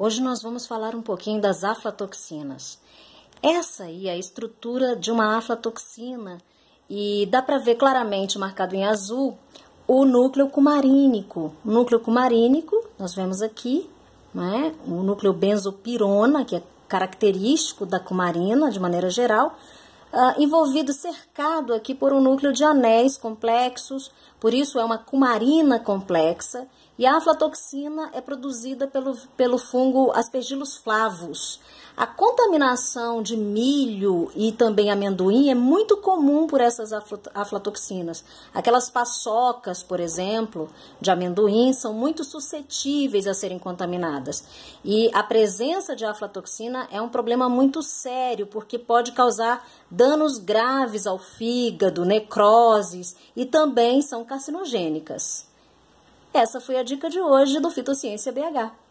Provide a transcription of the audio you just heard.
Hoje nós vamos falar um pouquinho das aflatoxinas. Essa aí é a estrutura de uma aflatoxina e dá para ver claramente marcado em azul o núcleo cumarínico. O núcleo cumarínico, nós vemos aqui, né? o núcleo benzopirona, que é característico da cumarina de maneira geral, uh, envolvido, cercado aqui por um núcleo de anéis complexos, por isso é uma cumarina complexa, e a aflatoxina é produzida pelo, pelo fungo Aspergillus flavus. A contaminação de milho e também amendoim é muito comum por essas aflatoxinas. Aquelas paçocas, por exemplo, de amendoim são muito suscetíveis a serem contaminadas. E a presença de aflatoxina é um problema muito sério, porque pode causar danos graves ao fígado, necroses e também são carcinogênicas. Essa foi a dica de hoje do Fitociência BH.